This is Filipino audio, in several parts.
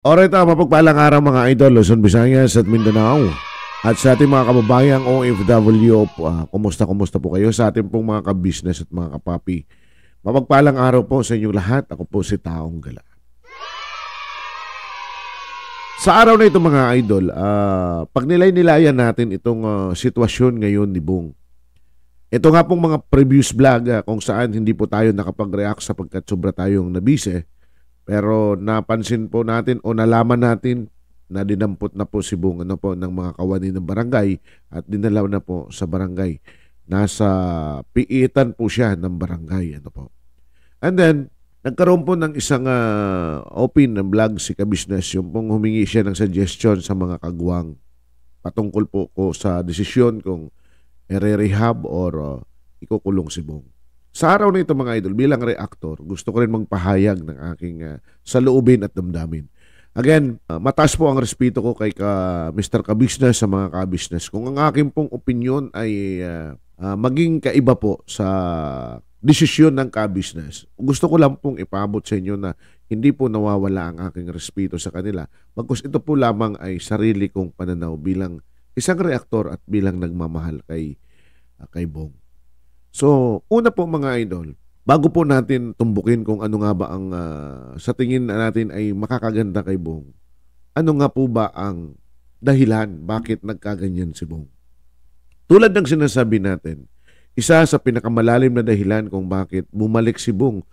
Alright, uh, mapagpalang araw mga idol, Luzon, Visayas at Mindanao. At sa ating mga kababayang OFW, uh, ah, kumusta kumusta po kayo sa ating pong mga kabisnes at mga kapapi. Mapagpalang araw po sa inyong lahat. Ako po si Taong Gala. Sa araw na ito mga idol, uh, ah, pag nilay-nilayan natin itong uh, sitwasyon ngayon ni Bong. Ito nga pong mga previous vlog uh, kung saan hindi po tayo nakapag-react sapagkat sobra tayong nabise pero napansin po natin o nalaman natin na dinampot na po si Bung ano po, ng mga kawani ng barangay at dinala na po sa barangay. Nasa piitan po siya ng barangay. Ano po. And then, nagkaroon po ng isang uh, open na vlog si Kabisnes yung pong humingi siya ng suggestion sa mga kagwang patungkol po ko sa desisyon kung ere-rehab or uh, ikukulong si Bong. Sa araw na ito mga idol, bilang reactor, gusto ko rin magpahayag ng aking uh, saloobin at damdamin. Again, uh, mataas po ang respeto ko kay ka Mr. Kabisnes sa mga kabisnes. Kung ang aking pong opinion ay uh, uh, maging kaiba po sa desisyon ng kabisnes, gusto ko lang pong ipabot sa inyo na hindi po nawawala ang aking respeto sa kanila bagkus ito po lamang ay sarili kong pananaw bilang isang reaktor at bilang nagmamahal kay, uh, kay Bong. So, una po mga idol, bago po natin tumbukin kung ano nga ba ang uh, sa tingin natin ay makakaganda kay Bong, ano nga po ba ang dahilan bakit nagkaganyan si Bong? Tulad ng sinasabi natin, isa sa pinakamalalim na dahilan kung bakit bumalik si Bong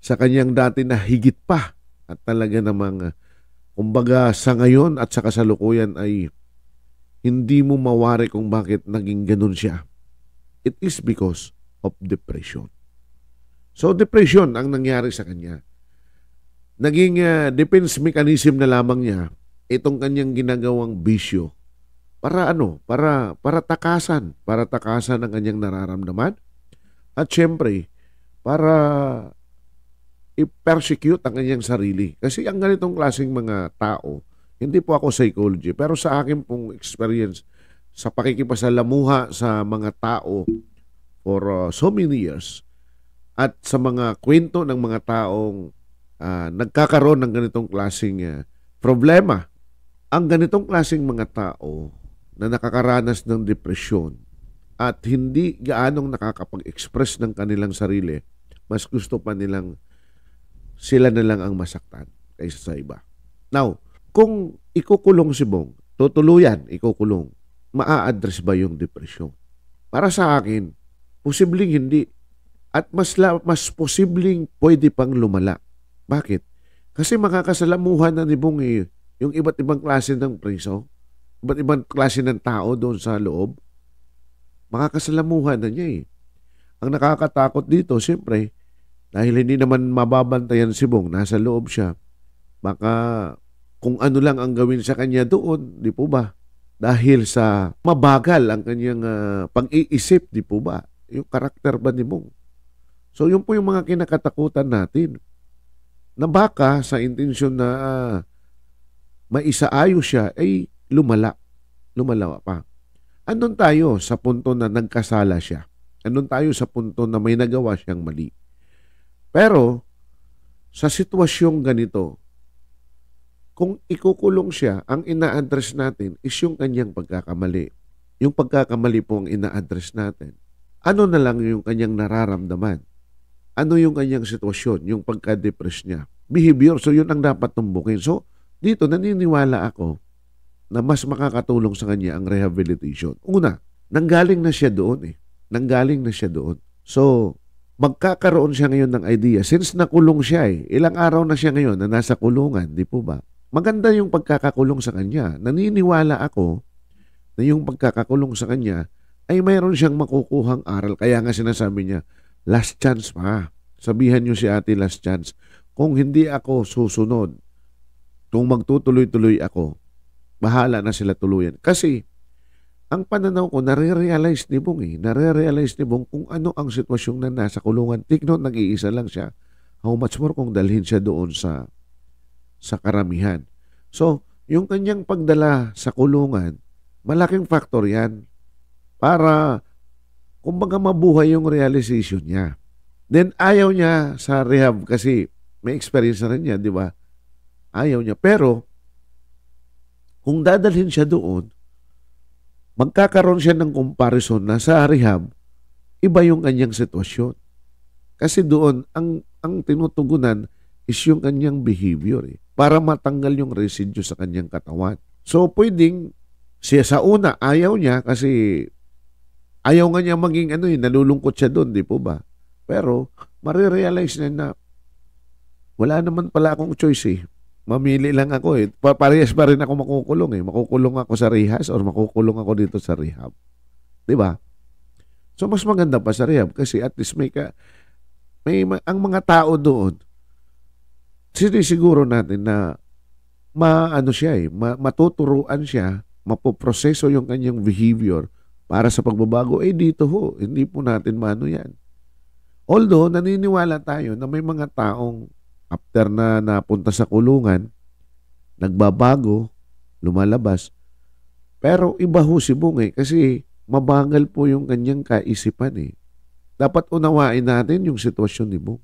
sa kanyang dati na higit pa at talaga namang ah, kumbaga sa ngayon at sa kasalukuyan ay hindi mo mawari kung bakit naging ganun siya it is because of depression. So depression ang nangyari sa kanya. Naging uh, defense mechanism na lamang niya itong kanyang ginagawang bisyo para ano? Para para takasan, para takasan ang kanyang nararamdaman. At syempre, para i-persecute ang kanyang sarili. Kasi ang ganitong klaseng mga tao, hindi po ako psychology, pero sa akin pong experience, sa pakikipasalamuha sa mga tao for uh, so many years at sa mga kwento ng mga taong uh, nagkakaroon ng ganitong klaseng uh, problema. Ang ganitong klaseng mga tao na nakakaranas ng depresyon at hindi gaanong nakakapag-express ng kanilang sarili, mas gusto pa nilang sila na lang ang masaktan kaysa sa iba. Now, kung ikukulong si Bong, tutuluyan ikukulong, maa-address ba yung depression? Para sa akin, posibleng hindi. At mas, la, mas posibleng pwede pang lumala. Bakit? Kasi makakasalamuhan na ni Bong eh, yung iba't ibang klase ng preso, iba't ibang klase ng tao doon sa loob, makakasalamuhan na niya eh. Ang nakakatakot dito, siyempre, dahil hindi naman mababantayan si Bong, nasa loob siya, baka kung ano lang ang gawin sa kanya doon, di po ba? dahil sa mabagal ang kanyang uh, pag-iisip, di po ba? Yung karakter ba ni Mong? So yun po yung mga kinakatakutan natin na baka sa intensyon na uh, ah, maisaayos siya ay lumala, lumalawa pa. Andun tayo sa punto na nagkasala siya. Andun tayo sa punto na may nagawa siyang mali. Pero sa sitwasyong ganito, kung ikukulong siya, ang ina-address natin is yung kanyang pagkakamali. Yung pagkakamali po ang ina-address natin. Ano na lang yung kanyang nararamdaman? Ano yung kanyang sitwasyon? Yung pagka-depress niya? Behavior. So yun ang dapat tumbukin. So dito naniniwala ako na mas makakatulong sa kanya ang rehabilitation. Una, nanggaling na siya doon eh. Nanggaling na siya doon. So, magkakaroon siya ngayon ng idea since nakulong siya eh. Ilang araw na siya ngayon na nasa kulungan, di po ba? maganda yung pagkakakulong sa kanya. Naniniwala ako na yung pagkakakulong sa kanya ay mayroon siyang makukuhang aral. Kaya nga sinasabi niya, last chance pa. Sabihan niyo si ate last chance. Kung hindi ako susunod, kung magtutuloy-tuloy ako, bahala na sila tuluyan. Kasi, ang pananaw ko, nare-realize ni Bong eh. Nare-realize ni Bong kung ano ang sitwasyong na nasa kulungan. Tignan, nag-iisa lang siya. How much more kung dalhin siya doon sa sa karamihan. So, yung kanyang pagdala sa kulungan, malaking factor yan para kumbaga mabuhay yung realization niya. Then ayaw niya sa rehab kasi may experience na rin niya, di ba? Ayaw niya. Pero kung dadalhin siya doon, magkakaroon siya ng comparison na sa rehab, iba yung kanyang sitwasyon. Kasi doon, ang, ang tinutugunan is yung kanyang behavior. Eh para matanggal yung residue sa kanyang katawan. So, pwedeng siya sa una, ayaw niya kasi ayaw nga niya maging ano yun, eh, nalulungkot siya doon, di po ba? Pero, marirealize niya na wala naman pala akong choice eh. Mamili lang ako eh. Pa parehas pa rin ako makukulong eh. Makukulong ako sa rehas or makukulong ako dito sa rehab. Di ba? So, mas maganda pa sa rehab kasi at least may ka, may, ang mga tao doon, sinisiguro natin na maano siya eh, ma, matuturuan siya, mapoproseso yung kanyang behavior para sa pagbabago. Eh dito ho, hindi po natin maano yan. Although naniniwala tayo na may mga taong after na napunta sa kulungan, nagbabago, lumalabas. Pero iba ho si Bungay eh, kasi mabangal po yung kanyang kaisipan eh. Dapat unawain natin yung sitwasyon ni Bung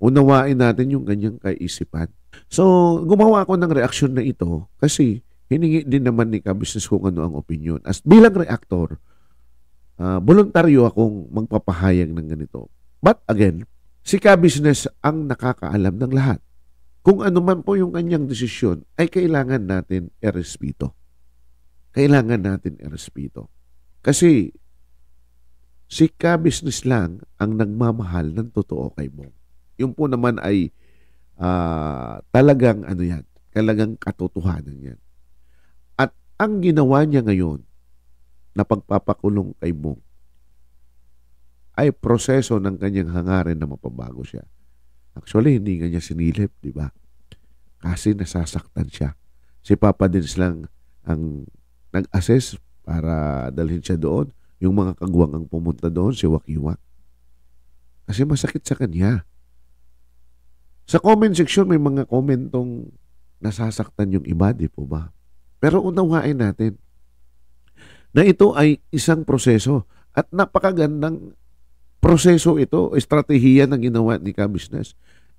unawain natin yung ganyang kaisipan. So, gumawa ako ng reaksyon na ito kasi hiningi din naman ni ka-business kung ano ang opinion. As bilang reactor, uh, voluntaryo akong magpapahayag ng ganito. But again, si ka-business ang nakakaalam ng lahat. Kung ano man po yung kanyang desisyon, ay kailangan natin erespeto. Kailangan natin erespeto. Kasi si ka-business lang ang nagmamahal ng totoo kay Bong. Yung po naman ay uh, talagang ano yan, talagang katotohanan yan. At ang ginawa niya ngayon na pagpapakulong kay Bong ay proseso ng kanyang hangarin na mapabago siya. Actually, hindi nga niya sinilip, di ba? Kasi nasasaktan siya. Si Papa Dins lang ang nag-assess para dalhin siya doon. Yung mga kagwang ang pumunta doon, si Wakiwa. Kasi masakit sa kanya sa comment section, may mga komentong nasasaktan yung iba, di po ba? Pero unawain natin na ito ay isang proseso at napakagandang proseso ito, estratehiya na ginawa ni ka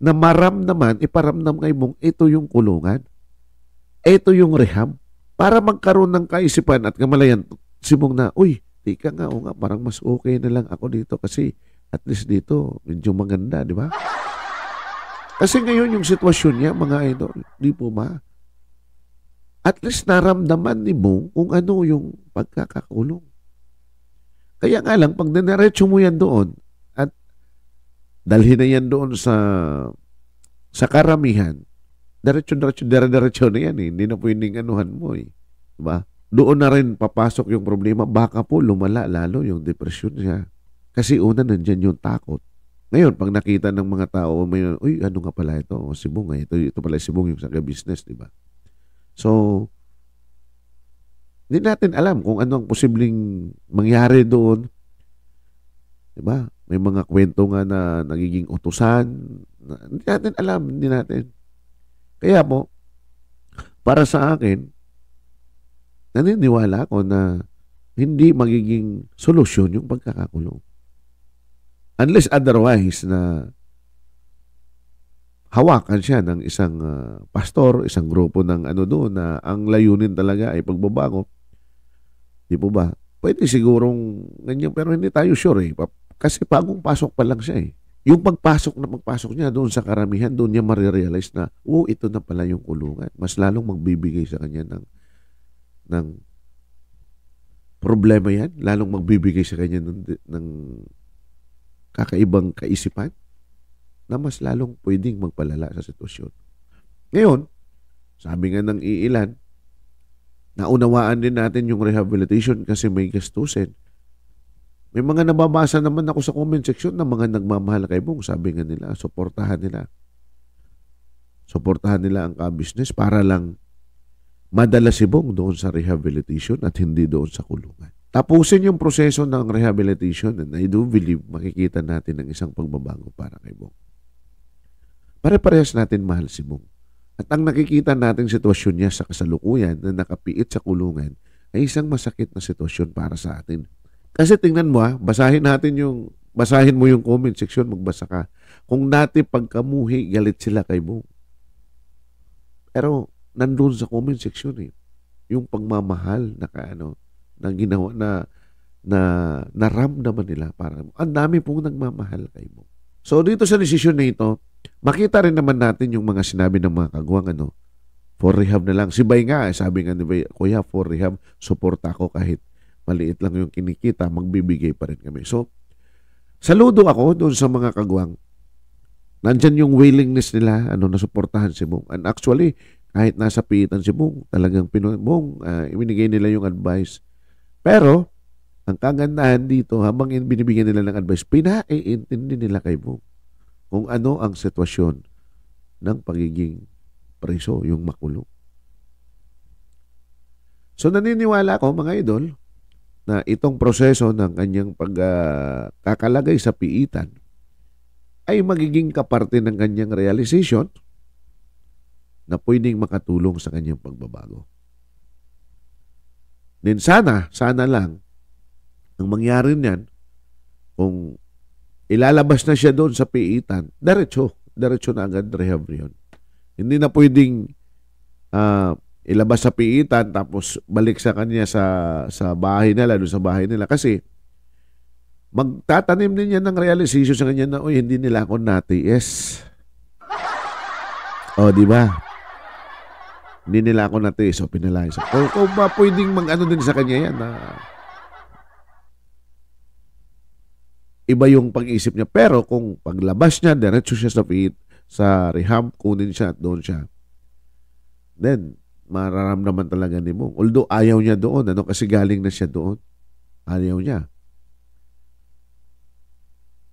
na maram naman, iparamdam kay mong ito yung kulungan, ito yung rehab, para magkaroon ng kaisipan at kamalayan, si mong na, uy, di ka nga, o nga, parang mas okay na lang ako dito kasi at least dito, medyo maganda, di ba? Kasi ngayon yung sitwasyon niya, mga idol, di po ma, at least naramdaman ni Bong kung ano yung pagkakakulong. Kaya nga lang, pag nanaretso mo yan doon, at dalhin na yan doon sa sa karamihan, diretso-diretso, diretso na yan eh. Hindi na pwedeng anuhan mo eh. Diba? Doon na rin papasok yung problema. Baka po lumala lalo yung depression niya. Kasi una, nandyan yung takot. Ngayon, pag nakita ng mga tao, may, uy, ano nga pala ito? O, oh, sibong, eh. ito, ito pala sibong yung sa business, di ba? So, hindi natin alam kung ano ang posibleng mangyari doon. Di ba? May mga kwento nga na nagiging utusan. Na, hindi natin alam, hindi natin. Kaya po, para sa akin, naniniwala ko na hindi magiging solusyon yung pagkakakulong. Unless otherwise na hawakan siya ng isang uh, pastor, isang grupo ng ano doon na ang layunin talaga ay pagbabago. Di po ba? Pwede sigurong ganyan pero hindi tayo sure eh. Kasi bagong pasok pa lang siya eh. Yung pagpasok na pagpasok niya doon sa karamihan, doon niya marirealize na, oh, ito na pala yung kulungan. Mas lalong magbibigay sa kanya ng, ng problema yan. Lalong magbibigay sa kanya ng, ng kakaibang kaisipan na mas lalong pwedeng magpalala sa sitwasyon. Ngayon, sabi nga ng iilan, naunawaan din natin yung rehabilitation kasi may gastusin. May mga nababasa naman ako sa comment section ng na mga nagmamahal kay Bong. Sabi nga nila, suportahan nila. Suportahan nila ang ka-business para lang madala si Bong doon sa rehabilitation at hindi doon sa kulungan tapusin yung proseso ng rehabilitation and I do believe makikita natin ang isang pagbabago para kay Bong. Pare-parehas natin mahal si Bong. At ang nakikita nating sitwasyon niya sa kasalukuyan na nakapiit sa kulungan ay isang masakit na sitwasyon para sa atin. Kasi tingnan mo ha, basahin natin yung, basahin mo yung comment section, magbasa ka. Kung dati pagkamuhi, galit sila kay Bong. Pero nandun sa comment section eh, yung pagmamahal na kaano, na ginawa na na naramdaman nila para mo. ang dami pong nagmamahal kay mo. So dito sa decision na ito, makita rin naman natin yung mga sinabi ng mga kagwang ano, for rehab na lang. Si Bay nga, eh, sabi nga ni Bay, Kuya, for rehab, suporta ako kahit maliit lang yung kinikita, magbibigay pa rin kami. So, saludo ako doon sa mga kagwang. Nandyan yung willingness nila, ano, nasuportahan si Bong. And actually, kahit nasa pitan si Bong, talagang pinu- Bong, uh, ah, iminigay nila yung advice pero, ang kagandahan dito, habang binibigyan nila ng advice, pinaiintindi nila kay Boom kung ano ang sitwasyon ng pagiging preso, yung makulong. So naniniwala ako mga idol na itong proseso ng kanyang pagkakalagay uh, sa piitan ay magiging kaparte ng kanyang realization na pwedeng makatulong sa kanyang pagbabago. Then sana, sana lang, ang mangyari niyan, kung ilalabas na siya doon sa piitan, diretso, diretso na agad rehab yun. Hindi na pwedeng uh, ilabas sa piitan tapos balik sa kanya sa sa bahay nila, doon sa bahay nila. Kasi magtatanim din yan ng realization sa kanya na, uy, hindi nila ako nati. Yes. O, oh, di ba? Ninila ko na ito eh. So, pinalayo sa... O kung ba pwedeng mag-ano din sa kanya yan na... Iba yung pag-isip niya. Pero kung paglabas niya, diretso siya sa feed, sa rehab, kunin siya at doon siya. Then, mararamdaman talaga ni Mong. Although ayaw niya doon, ano, kasi galing na siya doon. Ayaw niya.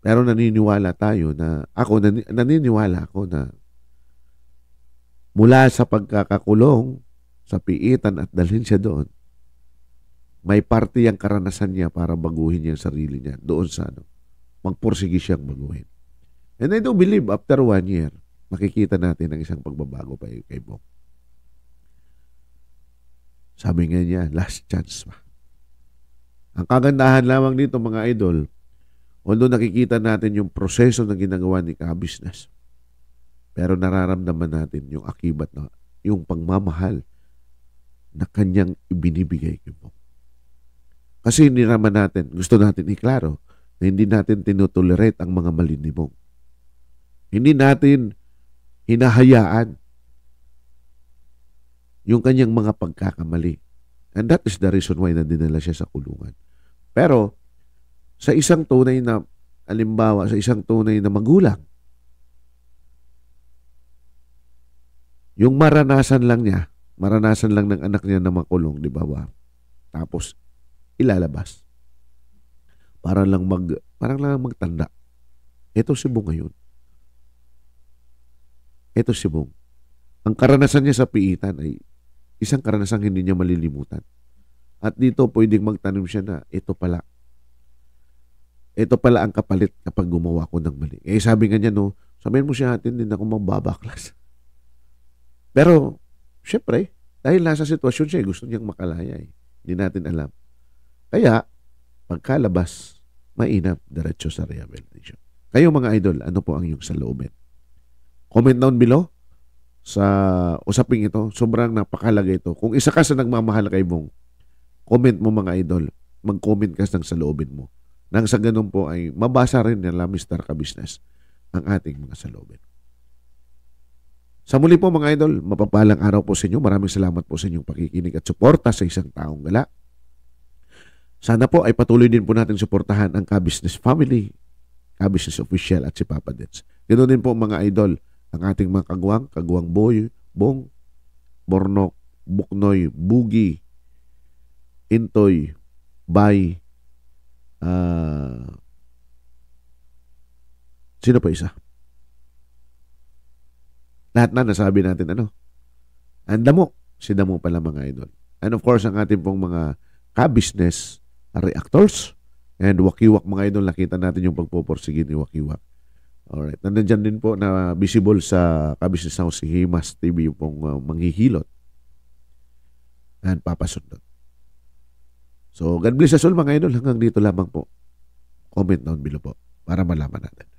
Pero naniniwala tayo na, ako, naniniwala ako na mula sa pagkakakulong sa piitan at dalhin siya doon, may parte yung karanasan niya para baguhin yung sarili niya doon sa ano. Magpursige siyang baguhin. And I do believe after one year, makikita natin ang isang pagbabago pa kay Bong. Sabi nga niya, last chance pa. Ang kagandahan lamang dito mga idol, although nakikita natin yung proseso na ginagawa ni ka-business, pero nararamdaman natin yung akibat na yung pagmamahal na kanyang ibinibigay kay Bong. Kasi hindi naman natin, gusto natin iklaro na hindi natin tinotolerate ang mga mali ni Bong. Hindi natin hinahayaan yung kanyang mga pagkakamali. And that is the reason why nandinala siya sa kulungan. Pero, sa isang tunay na, alimbawa, sa isang tunay na magulang, Yung maranasan lang niya, maranasan lang ng anak niya na makulong, di ba ba? Tapos, ilalabas. Para lang mag, parang lang magtanda. Ito si Bong ngayon. Ito si Bong. Ang karanasan niya sa piitan ay isang karanasang hindi niya malilimutan. At dito pwedeng magtanim siya na ito pala. Ito pala ang kapalit kapag gumawa ko ng mali. Eh sabi nga niya no, sabihin mo siya atin din ako magbabaklas. Pero, syempre, dahil nasa sitwasyon siya, eh, gusto niyang makalaya eh. Hindi natin alam. Kaya, pagkalabas, mainap, diretso sa rehabilitation. Kayo mga idol, ano po ang iyong saloobin? Comment down below sa usaping ito. Sobrang napakalaga ito. Kung isa ka sa nagmamahal kay Bong, comment mo mga idol. Mag-comment ka sa saloobin mo. Nang sa ganun po ay mabasa rin nila Mr. Kabisnes ang ating mga saloobin. Sa muli po mga idol, mapapalang araw po sa inyo. Maraming salamat po sa inyong pakikinig at suporta sa isang taong gala. Sana po ay patuloy din po natin suportahan ang Kabusiness Family, Ka-Business Official at si Papa Dets. Ganoon din po mga idol, ang ating mga kagwang, kagwang boy, bong, bornok, buknoy, bugi, intoy, bay, uh, sino pa isa? Lahat na nasabi natin ano. Ang damo. Si damo pala mga idol. And of course, ang ating pong mga ka-business reactors and wakiwak mga idol. Nakita natin yung pagpuporsige ni wakiwak. Alright. Nandiyan din po na visible sa ka-business house si Himas TV yung pong uh, manghihilot and papasundot. So, God bless us all mga idol. Hanggang dito lamang po. Comment down below po para malaman natin.